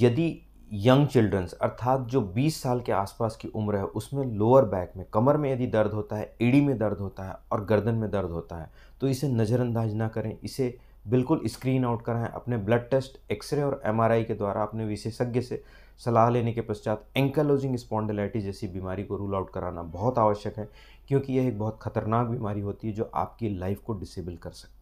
यदि young children's अर्थात जो 20 साल के आसपास की उम्र है उसमें लोअर बैक में कमर में यदि दर्द होता है एड़ी में दर्द होता है और गर्दन में दर्द होता है तो इसे नज़रअंदाज ना करें इसे बिल्कुल स्क्रीन आउट कराएं अपने ब्लड टेस्ट एक्सरे और एमआरआई के द्वारा अपने विशेषज्ञ से सलाह लेने के पश्चात एंकलोजिंग स्पॉन्डिलाइटिस जैसी बीमारी को रूल आउट कराना बहुत आवश्यक है क्योंकि यह एक बहुत खतरनाक बीमारी होती है जो आपकी लाइफ को डिसेबल कर सकती है